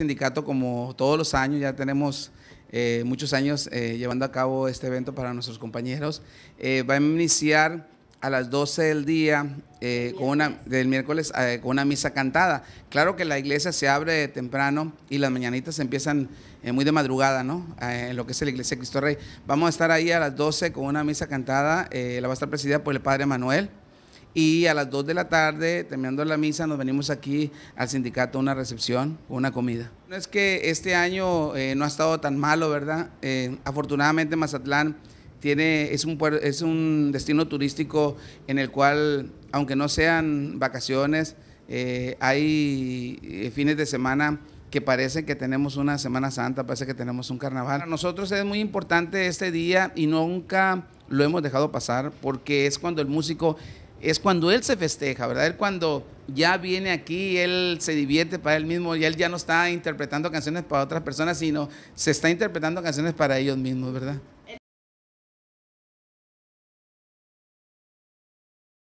sindicato como todos los años, ya tenemos eh, muchos años eh, llevando a cabo este evento para nuestros compañeros. Eh, va a iniciar a las 12 del día con una, del miércoles con una misa cantada. Claro que la iglesia se abre temprano y las mañanitas empiezan muy de madrugada, ¿no? en lo que es la iglesia Cristo Rey. Vamos a estar ahí a las 12 con una misa cantada. la va a estar presidida por el Padre Manuel y a las 2 de la tarde, terminando la misa, nos venimos aquí al sindicato a una recepción, una comida. No es que este año eh, no ha estado tan malo, ¿verdad? Eh, afortunadamente Mazatlán tiene, es, un, es un destino turístico en el cual, aunque no sean vacaciones, eh, hay fines de semana que parece que tenemos una Semana Santa, parece que tenemos un carnaval. Para nosotros es muy importante este día y nunca lo hemos dejado pasar porque es cuando el músico es cuando él se festeja, ¿verdad? Él cuando ya viene aquí, él se divierte para él mismo y él ya no está interpretando canciones para otras personas, sino se está interpretando canciones para ellos mismos, ¿verdad?